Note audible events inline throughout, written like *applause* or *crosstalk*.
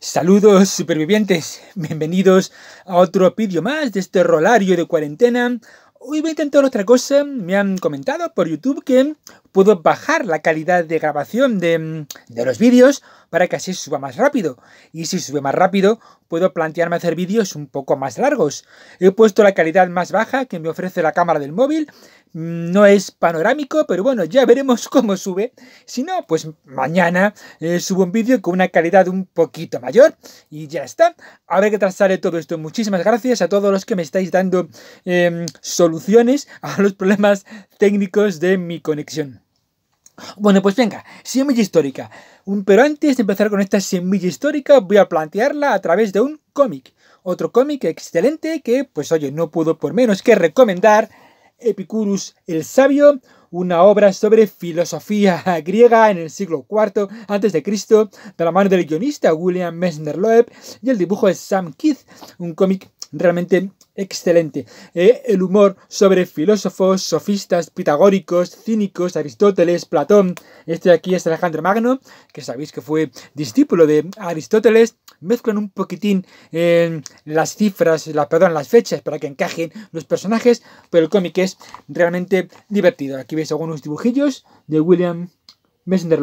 Saludos supervivientes, bienvenidos a otro vídeo más de este rolario de cuarentena. Hoy voy a intentar otra cosa, me han comentado por YouTube que puedo bajar la calidad de grabación de, los vídeos para que así suba más rápido. Y si sube más rápido, puedo plantearme hacer vídeos un poco más largos. He puesto la calidad más baja que me ofrece la cámara del móvil, Mm, no es panorámico, pero bueno, ya veremos *laughs* cómo sube. Si no, pues mañana eh, subo un vídeo con una calidad un poquito mayor y ya está. A ver qué tal todo esto. Muchísimas gracias a todos los que me estáis dando em, soluciones a los problemas técnicos de mi conexión. Bueno, pues venga, semilla histórica. Pero antes de empezar con esta semilla histórica, voy a plantearla a través de un cómic. Otro cómic excelente que, pues oye, no puedo por menos que recomendar Epicurus el Sabio, una obra sobre filosofía *laughs* griega en el siglo IV a.C., de la mano del guionista William Messner Loeb y el dibujo de Sam Keith, un cómic realmente excelente. ¿eh? el humor sobre filósofos, sofistas, pitagóricos, cínicos, Aristóteles, Platón. Este de aquí es Alejandro Magno, que sabéis que fue discípulo de Aristóteles. Mezclan un poquitín eh, las cifras, la, perdón, las fechas para que encajen los personajes, pero el cómic es realmente divertido. Aquí veis algunos dibujillos de William messner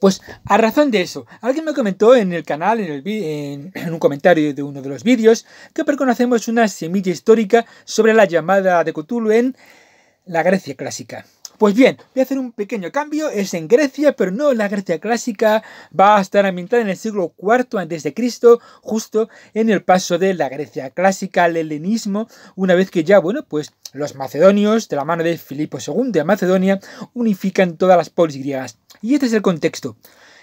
pues a razón de eso, alguien me comentó en el canal, en, *clears throat* un comentario de uno de los vídeos, que reconocemos una semilla histórica sobre la llamada de Cthulhu en la Grecia clásica. Pues bien, voy a hacer un pequeño cambio, es en Grecia, pero no la Grecia clásica, va a estar ambientada en el siglo IV a.C., justo en el paso de la Grecia clásica al helenismo, una vez que ya, bueno, pues los macedonios, de la mano de Filipo II de Macedonia, unifican todas las polis griegas. Y este es el contexto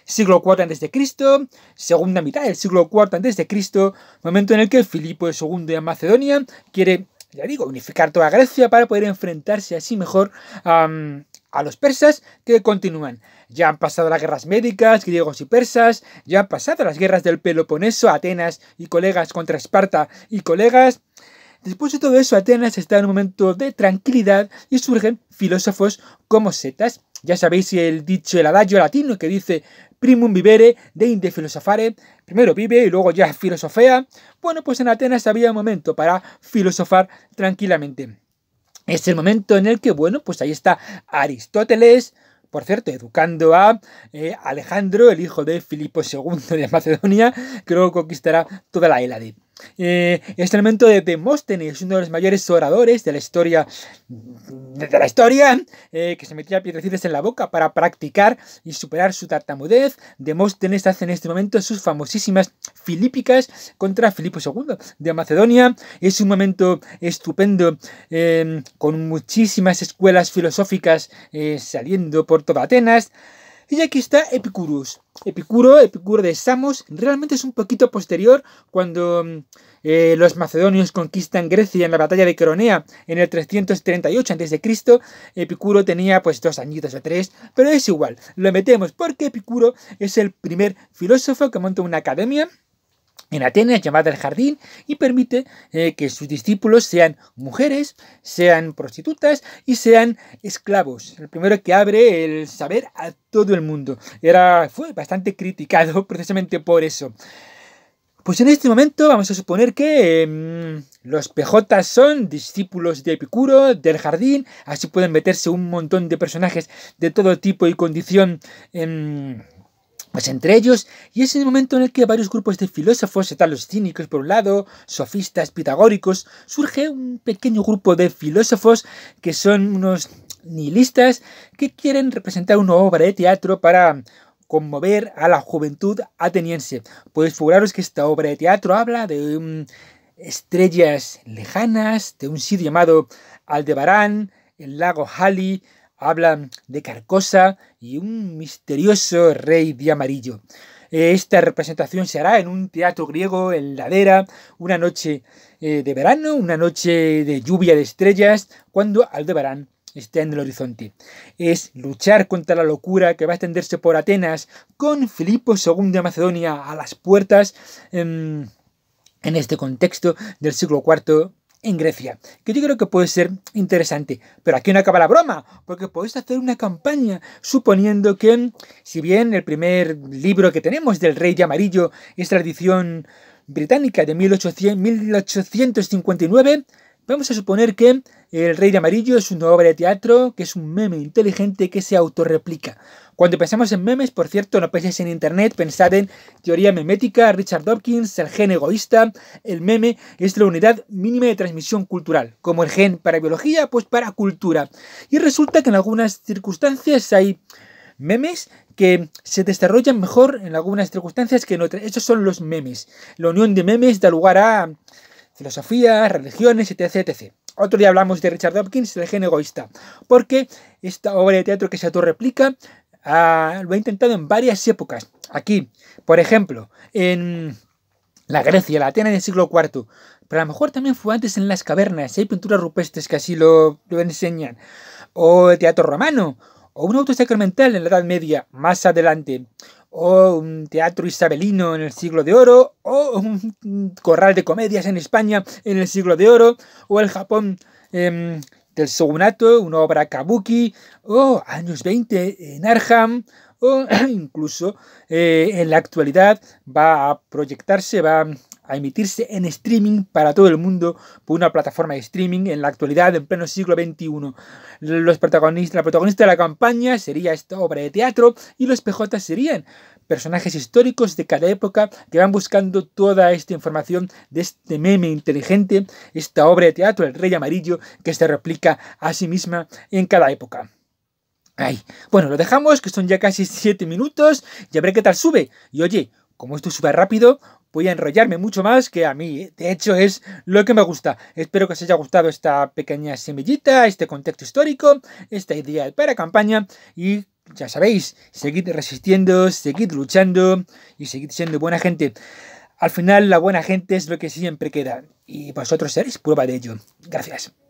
siglo IV a.C., segunda mitad del siglo IV a.C., momento en el que Filipo II de Macedonia quiere ya digo, unificar toda Grecia para poder enfrentarse así mejor a los persas que continúan. Ya han pasado las guerras médicas, griegos y persas, ya han pasado las guerras del Peloponeso, Atenas y colegas contra Esparta y colegas. Después de todo eso, Atenas está en un momento de tranquilidad y surgen filósofos como Setas. Ya sabéis el dicho, el adagio latino que dice primum vivere de filosofare Primero vive y luego ya filosofea. Bueno, pues en Atenas había un momento para filosofar tranquilamente. Es el momento en el que, bueno, pues ahí está Aristóteles, por cierto, educando a eh, Alejandro, el hijo de Filipo II de Macedonia, que luego conquistará toda la Hélade es eh, el momento de Demóstenes, uno de los mayores oradores de la historia, de, la historia, eh, que se metía piedrecitas en la boca para practicar y superar su tartamudez. Demóstenes hace en este momento sus famosísimas filípicas contra Filipo II de Macedonia. Es un momento estupendo, eh, con muchísimas escuelas filosóficas saliendo por toda Atenas. Y aquí está Epicurus. Epicuro, Epicuro de Samos, realmente es un poquito posterior cuando mm, eh, los macedonios conquistan Grecia en la batalla de Coronea en el 338 a.C. Epicuro tenía pues dos añitos o tres, pero es igual, lo metemos porque Epicuro es el primer filósofo que monta una academia en Atenas llamada el jardín y permite eh, que sus discípulos sean mujeres, sean prostitutas y sean esclavos. El primero que abre el saber a todo el mundo. Era, fue bastante criticado *laughs* precisamente por eso. Pues en este momento vamos a suponer que em, los PJ son discípulos de Epicuro, del jardín, así pueden meterse un montón de personajes de todo tipo y condición. en... Em, pues entre ellos, y es el momento en el que varios grupos de filósofos, están los cínicos por un lado, sofistas, pitagóricos, surge un pequeño grupo de filósofos que son unos nihilistas que quieren representar una obra de teatro para conmover a la juventud ateniense. Puedes figuraros que esta obra de teatro habla de mm, estrellas lejanas, de un sitio llamado Aldebarán, el lago Halley, hablan de Carcosa y un misterioso rey de amarillo. Eh, esta representación se hará en un teatro griego en ladera, una noche eh, de verano, una noche de lluvia de estrellas, cuando Aldebarán esté en el horizonte. Es luchar contra la locura que va a extenderse por Atenas con Filipo II de Macedonia a las puertas en, em, en este contexto del siglo IV en Grecia, que yo creo que puede ser interesante. Pero aquí no acaba la broma, porque podéis hacer una campaña suponiendo que, si bien el primer libro que tenemos del Rey de Amarillo es la edición británica de 1859, vamos a suponer que el Rey de Amarillo es una obra de teatro que es un meme inteligente que se autorreplica. Cuando pensamos en memes, por cierto, no penséis en internet, pensad en teoría memética, Richard Dawkins, el gen egoísta. El meme es la unidad mínima de transmisión cultural, como el gen para biología, pues para cultura. Y resulta que en algunas circunstancias hay memes que se desarrollan mejor en algunas circunstancias que en otras. Esos son los memes. La unión de memes da lugar a filosofías, religiones, etcétera. etc. Otro día hablamos de Richard Dawkins, el gen egoísta, porque esta obra de teatro que se autorreplica ah, lo ha intentado en varias épocas. Aquí, por ejemplo, en la Grecia, la Atena del siglo IV, pero a lo mejor también fue antes en las cavernas, hay pinturas rupestres que así lo, lo enseñan, o el teatro romano, o un auto sacramental en la Edad Media, más adelante, o un teatro isabelino en el siglo de oro, o un corral de comedias en España en el siglo de oro, o el Japón em, del shogunato, una obra kabuki, o años 20 en Arham, o *clears throat* incluso eh, en la actualidad va a proyectarse, va a emitirse en streaming para todo el mundo por una plataforma de streaming en la actualidad, en pleno siglo XXI. Los protagonistas, la protagonista de la campaña sería esta obra de teatro y los PJ serían personajes históricos de cada época que van buscando toda esta información de este meme inteligente, esta obra de teatro, el Rey Amarillo, que se replica a sí misma en cada época. Bueno, lo dejamos, que son ya casi 7 minutos, ya veré qué tal sube. Y oye, como esto sube rápido, voy a enrollarme mucho más que a mí. ¿eh? De hecho, es lo que me gusta. Espero que os haya gustado esta pequeña semillita, este contexto histórico, esta idea para campaña y ya sabéis, seguid resistiendo, seguid luchando y seguid siendo buena gente. Al final, la buena gente es lo que siempre queda y vosotros seréis prueba de ello. Gracias.